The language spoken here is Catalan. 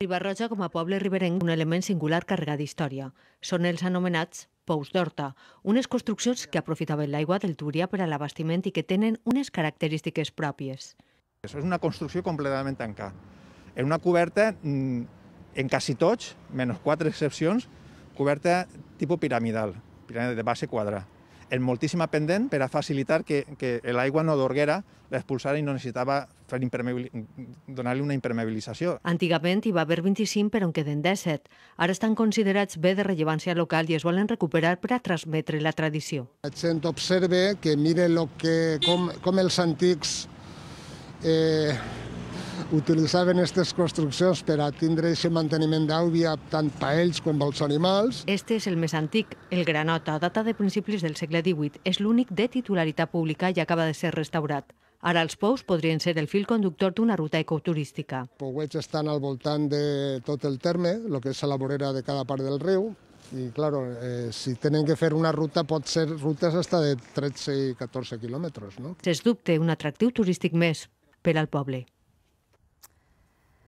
Ribarroja com a poble riberenc un element singular carregat d'història. Són els anomenats pous d'horta, unes construccions que aprofitaven l'aigua del Túria per a l'abastiment i que tenen unes característiques pròpies. És una construcció completament tancada. En una coberta, mm, en quasi tots, menys quatre excepcions, coberta tipus piramidal, piramidal de base quadrada en moltíssima pendent per a facilitar que, que l'aigua no d'Orguera l'expulsara i no necessitava donar-li una impermeabilització. Antigament hi va haver 25 però en queden 17. Ara estan considerats bé de rellevància local i es volen recuperar per a transmetre la tradició. La gent observa que mire lo que, com, com els antics eh, Utilitzaven aquestes construccions per a tindre aquest manteniment d'àuvia tant per ells com pels animals. Este és el més antic, el Granota, data de principis del segle XVIII. És l'únic de titularitat pública i acaba de ser restaurat. Ara els pous podrien ser el fil conductor d'una ruta ecoturística. Pouets estan al voltant de tot el terme, el que és a la vorera de cada part del riu, i, clar, eh, si tenen que fer una ruta, pot ser rutes hasta de 13 i 14 quilòmetres, no? Sens dubte, un atractiu turístic més per al poble.